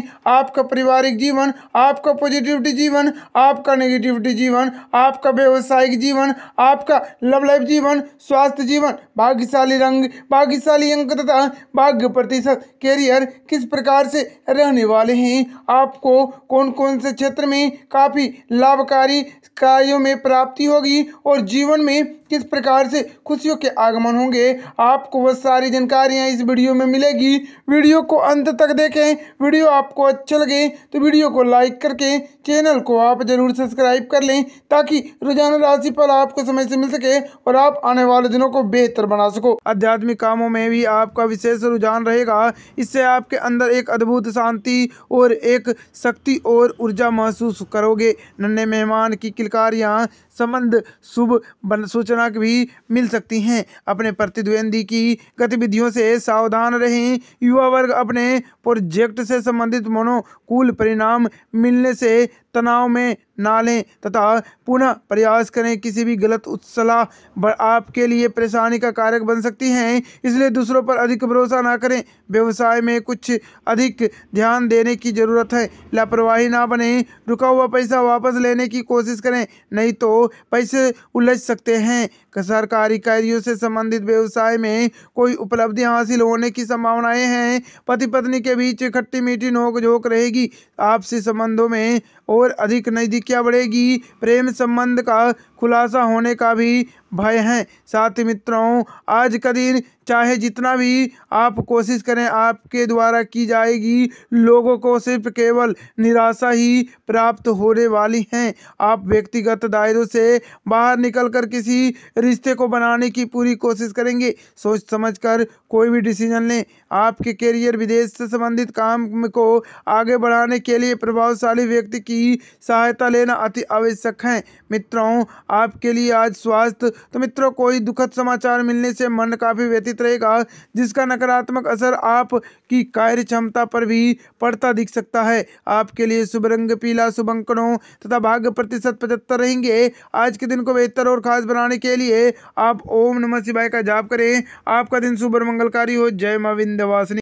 जिंदगी आपका पारिवारिक जीवन आपका पॉजिटिविटी जीवन आपका नेगेटिविटी जीवन आपका व्यवसायिक जीवन आपका लव लाइफ जीवन स्वास्थ्य जीवन भाग्यशाली रंग भाग्यशाली अंक तथा भाग्य प्रतिशत कैरियर किस प्रकार से रहने वाले हैं आपको कौन कौन से क्षेत्र में काफ़ी लाभकारी कार्यों में प्राप्ति होगी और जीवन में किस प्रकार से खुशियों के आगमन होंगे आपको वह सारी जानकारियाँ इस वीडियो में मिलेगी वीडियो को अंत तक देखें वीडियो आपको अच्छा लगे तो वीडियो को लाइक करके चैनल को आप ज़रूर सब्सक्राइब कर लें ताकि रोजाना राशि पर आपको समय से मिल सके और आप आने वाले दिनों को बेहतर बना सको आध्यात्मिक कामों में भी आपका विशेष रुझान रहेगा इससे आपके अंदर एक अद्भुत शांति और एक शक्ति और ऊर्जा महसूस करोगे नन्हे मेहमान की किलकारियाँ संबंध शुभ सूचना खतरनाक भी मिल सकती हैं अपने प्रतिद्वंदी की गतिविधियों से सावधान रहें युवा वर्ग अपने प्रोजेक्ट से संबंधित मनोकूल परिणाम मिलने से तनाव में ना लें तथा पुनः प्रयास करें किसी भी गलत उत्सलाह आपके लिए परेशानी का कारक बन सकती हैं इसलिए दूसरों पर अधिक भरोसा ना करें व्यवसाय में कुछ अधिक ध्यान देने की ज़रूरत है लापरवाही ना बने रुका हुआ पैसा वापस लेने की कोशिश करें नहीं तो पैसे उलझ सकते हैं सरकारी कार्यों से संबंधित व्यवसाय में कोई उपलब्धि हासिल होने की संभावनाएं हैं पति पत्नी के बीच खट्टी मीठी नोक झोंक रहेगी आपसी संबंधों में और अधिक नजदीकियाँ बढ़ेगी प्रेम संबंध का खुलासा होने का भी भय है साथी मित्रों आज का दिन चाहे जितना भी आप कोशिश करें आपके द्वारा की जाएगी लोगों को सिर्फ केवल निराशा ही प्राप्त होने वाली हैं आप व्यक्तिगत दायरों से बाहर निकलकर किसी रिश्ते को बनाने की पूरी कोशिश करेंगे सोच समझकर कोई भी डिसीजन लें आपके करियर विदेश से संबंधित काम को आगे बढ़ाने के लिए प्रभावशाली व्यक्ति की सहायता लेना अति आवश्यक है मित्रों आपके लिए आज स्वास्थ्य तो मित्रों कोई दुखद समाचार मिलने से मन काफ़ी व्यतीत रहेगा जिसका नकारात्मक असर आपकी कार्य क्षमता पर भी पड़ता दिख सकता है आपके लिए शुभ रंग पीला शुभ अंकड़ों तथा भाग्य प्रतिशत पचहत्तर रहेंगे आज के दिन को बेहतर और खास बनाने के लिए आप ओम नमः शिवाय का जाप करें आपका दिन शुभ मंगलकारी हो जय माँ वासनी